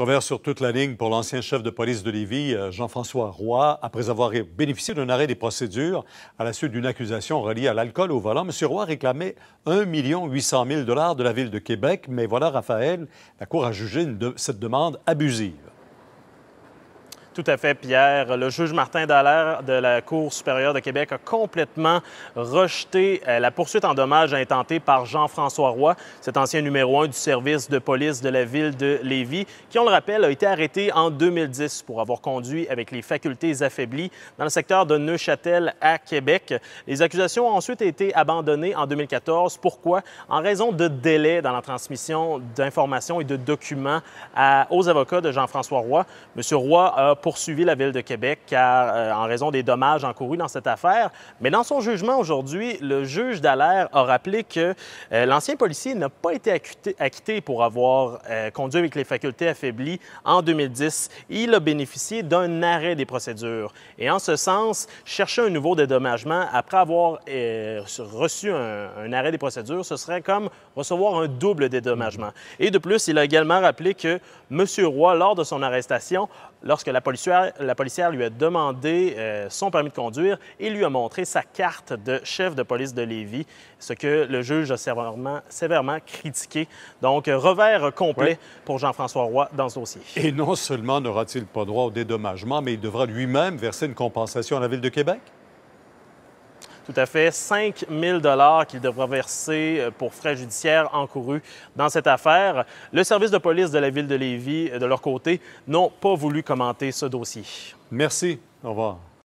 Revers sur toute la ligne pour l'ancien chef de police de Lévis, euh, Jean-François Roy, après avoir bénéficié d'un arrêt des procédures à la suite d'une accusation reliée à l'alcool au volant. M. Roy réclamait million 800 dollars de la Ville de Québec, mais voilà, Raphaël, la Cour a jugé cette demande abusive. Tout à fait, Pierre. Le juge Martin Dallaire de la Cour supérieure de Québec a complètement rejeté euh, la poursuite en dommages intentée par Jean-François Roy, cet ancien numéro un du service de police de la ville de Lévis, qui, on le rappelle, a été arrêté en 2010 pour avoir conduit avec les facultés affaiblies dans le secteur de Neuchâtel à Québec. Les accusations ont ensuite été abandonnées en 2014. Pourquoi? En raison de délais dans la transmission d'informations et de documents aux avocats de Jean-François Roy. M. Roy a poursuivi la Ville de Québec car, euh, en raison des dommages encourus dans cette affaire. Mais dans son jugement aujourd'hui, le juge Dallaire a rappelé que euh, l'ancien policier n'a pas été acquitté, pour avoir euh, conduit avec les facultés affaiblies en 2010. Il a bénéficié d'un arrêt des procédures. Et en ce sens, chercher un nouveau dédommagement après avoir reçu un, arrêt des procédures, ce serait comme recevoir un double dédommagement. Et de plus, il a également rappelé que M. Roy, lors de son arrestation, lorsque la la policière lui a demandé euh, son permis de conduire et lui a montré sa carte de chef de police de Lévis, ce que le juge a sévèrement, critiqué. Donc, revers complet pour Jean-François Roy dans ce dossier. Et non seulement n'aura-t-il pas droit au dédommagement, mais il devra lui-même verser une compensation à la Ville de Québec? tout à fait 5 000 qu'il devra verser euh, pour frais judiciaires encourus dans cette affaire. Le service de police de la ville de Lévis, euh, de leur côté, n'ont pas voulu commenter ce dossier. Merci. Au revoir.